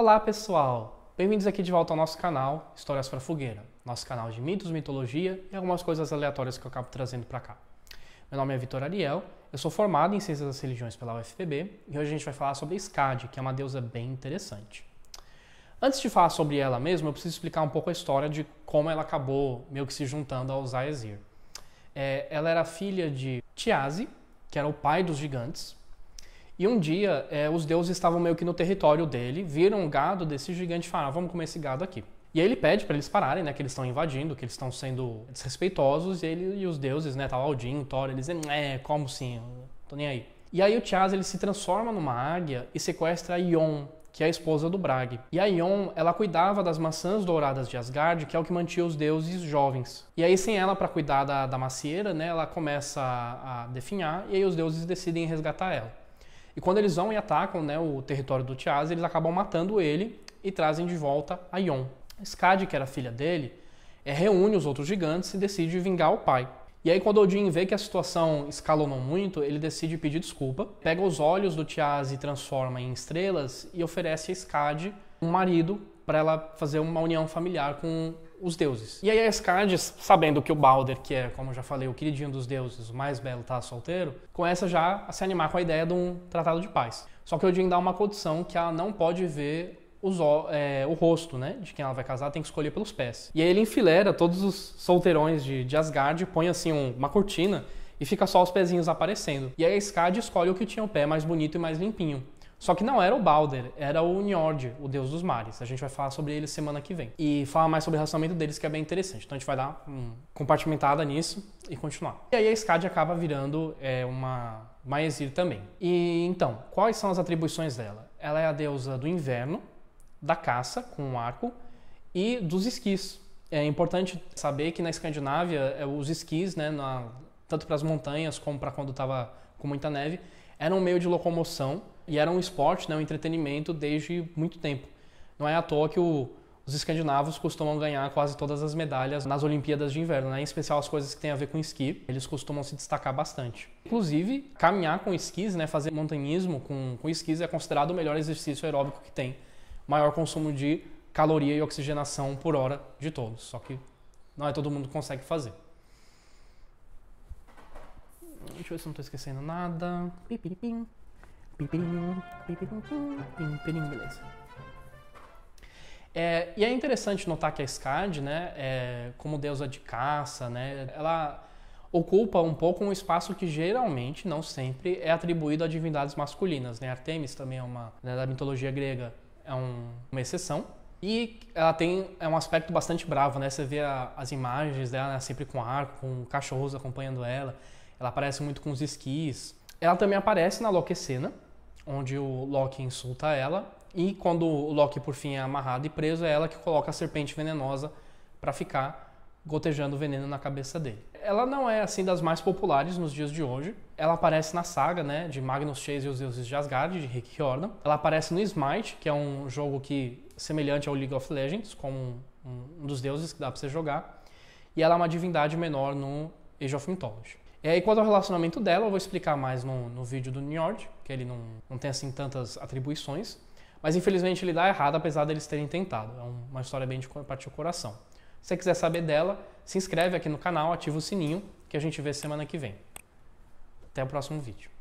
Olá pessoal, bem-vindos aqui de volta ao nosso canal Histórias para Fogueira, nosso canal de mitos, mitologia e algumas coisas aleatórias que eu acabo trazendo para cá. Meu nome é Vitor Ariel, eu sou formado em Ciências das Religiões pela UFPB e hoje a gente vai falar sobre Skadi, que é uma deusa bem interessante. Antes de falar sobre ela mesma, eu preciso explicar um pouco a história de como ela acabou meio que se juntando aos Aesir. É, ela era filha de Tiasi, que era o pai dos gigantes, e um dia, é, os deuses estavam meio que no território dele, viram um gado desse gigante e falaram: ah, vamos comer esse gado aqui. E aí ele pede para eles pararem, né, que eles estão invadindo, que eles estão sendo desrespeitosos, e ele e os deuses, né, Tal lá Thor, eles dizem: é, como sim, tô nem aí. E aí o Tiaz ele se transforma numa águia e sequestra a Ion, que é a esposa do Brag. E a Ion, ela cuidava das maçãs douradas de Asgard, que é o que mantinha os deuses jovens. E aí, sem ela para cuidar da, da macieira, né, ela começa a, a definhar, e aí os deuses decidem resgatar ela. E quando eles vão e atacam né, o território do Tiaz, eles acabam matando ele e trazem de volta a Ion. Skadi, que era filha dele, é, reúne os outros gigantes e decide vingar o pai. E aí, quando Odin vê que a situação escalonou muito, ele decide pedir desculpa, pega os olhos do Tiaz e transforma em estrelas e oferece a Skadi um marido para ela fazer uma união familiar com os deuses. E aí a Escardes, sabendo que o Balder, que é, como eu já falei, o queridinho dos deuses, o mais belo, tá solteiro, começa já a se animar com a ideia de um tratado de paz. Só que o Odin dá uma condição que ela não pode ver os, é, o rosto, né, de quem ela vai casar, tem que escolher pelos pés. E aí ele enfileira todos os solteirões de, de Asgard, põe assim um, uma cortina e fica só os pezinhos aparecendo. E aí a Skadi escolhe o que tinha o pé mais bonito e mais limpinho. Só que não era o Balder, era o Njord, o deus dos mares. A gente vai falar sobre ele semana que vem. E falar mais sobre o relacionamento deles, que é bem interessante. Então a gente vai dar uma compartimentada nisso e continuar. E aí a Skadi acaba virando é, uma Maesir também. E então, quais são as atribuições dela? Ela é a deusa do inverno, da caça com um arco e dos esquis. É importante saber que na Escandinávia é, os esquis, né, na, tanto para as montanhas como para quando estava com muita neve, eram um meio de locomoção e era um esporte, né, um entretenimento desde muito tempo. Não é à toa que o, os escandinavos costumam ganhar quase todas as medalhas nas Olimpíadas de Inverno, né? em especial as coisas que têm a ver com esqui, eles costumam se destacar bastante. Inclusive, caminhar com esquis, né? fazer montanhismo com, com esquis é considerado o melhor exercício aeróbico que tem. Maior consumo de caloria e oxigenação por hora de todos, só que não é todo mundo que consegue fazer. Deixa eu ver se não estou esquecendo nada. Pipiripim. Beleza. É, e é interessante notar que a SCAD, né, é, como deusa de caça, né, ela ocupa um pouco um espaço que geralmente, não sempre, é atribuído a divindades masculinas. Né? Artemis também é uma, né, da mitologia grega, é um, uma exceção. E ela tem é um aspecto bastante bravo, né? Você vê a, as imagens dela né, sempre com arco, com cachorros acompanhando ela. Ela aparece muito com os esquis. Ela também aparece na Loquecena, onde o Loki insulta ela. E quando o Loki por fim é amarrado e preso, é ela que coloca a serpente venenosa para ficar gotejando veneno na cabeça dele. Ela não é assim das mais populares nos dias de hoje. Ela aparece na saga, né, de Magnus Chase e os Deuses de Asgard de Rick Riordan. Ela aparece no Smite, que é um jogo que semelhante ao League of Legends, como um, um dos deuses que dá para você jogar. E ela é uma divindade menor no Age of Mythology. É, e quanto ao relacionamento dela, eu vou explicar mais no, no vídeo do Njord, que ele não, não tem assim tantas atribuições, mas infelizmente ele dá errado, apesar deles de terem tentado. É uma história bem de partir o coração. Se você quiser saber dela, se inscreve aqui no canal, ativa o sininho, que a gente vê semana que vem. Até o próximo vídeo.